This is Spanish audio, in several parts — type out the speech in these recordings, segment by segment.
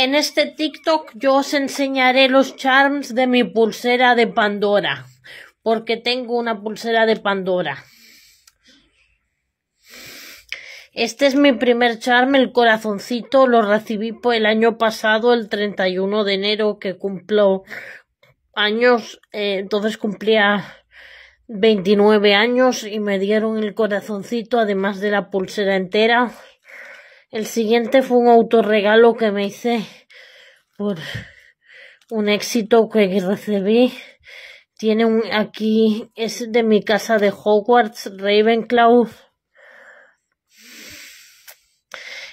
En este TikTok yo os enseñaré los charms de mi pulsera de Pandora, porque tengo una pulsera de Pandora. Este es mi primer charm, el corazoncito, lo recibí el año pasado, el 31 de enero, que cumplo años, eh, entonces cumplía 29 años y me dieron el corazoncito, además de la pulsera entera. El siguiente fue un autorregalo que me hice por un éxito que recibí. Tiene un, aquí, es de mi casa de Hogwarts, Ravenclaw.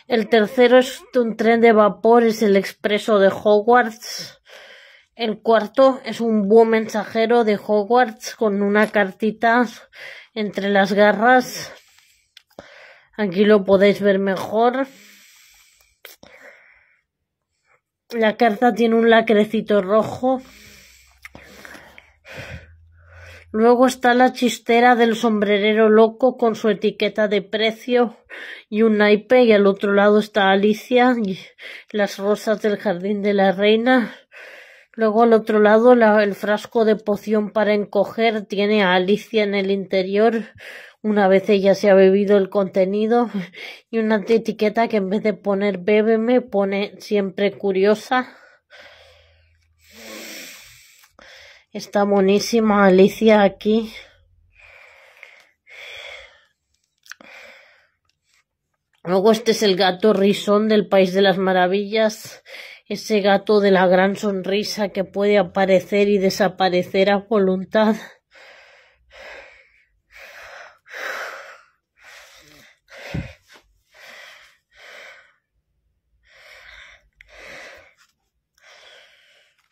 El tercero es un tren de vapor, es el expreso de Hogwarts. El cuarto es un buen mensajero de Hogwarts con una cartita entre las garras. Aquí lo podéis ver mejor. La carta tiene un lacrecito rojo. Luego está la chistera del sombrerero loco con su etiqueta de precio y un naipe. Y al otro lado está Alicia y las rosas del jardín de la reina. Luego al otro lado el frasco de poción para encoger tiene a Alicia en el interior. Una vez ella se ha bebido el contenido y una etiqueta que en vez de poner bébeme pone siempre curiosa. Está buenísima Alicia aquí. Luego este es el gato Rizón del País de las Maravillas ese gato de la gran sonrisa que puede aparecer y desaparecer a voluntad.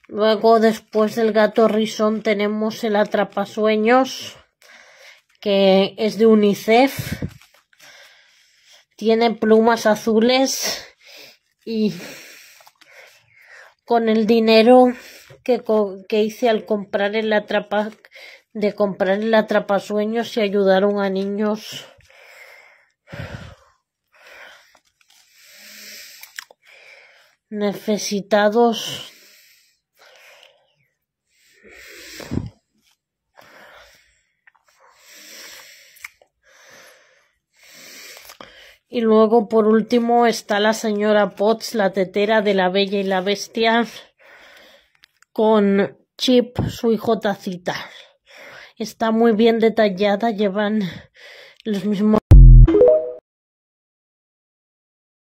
Luego, después del gato risón, tenemos el atrapasueños, que es de UNICEF. Tiene plumas azules y con el dinero que, que hice al comprar el atrapa de comprar el atrapasueños y ayudaron a niños necesitados Y luego, por último, está la señora Potts, la tetera de la Bella y la Bestia, con Chip, su hijo Tacita. Está muy bien detallada, llevan los mismos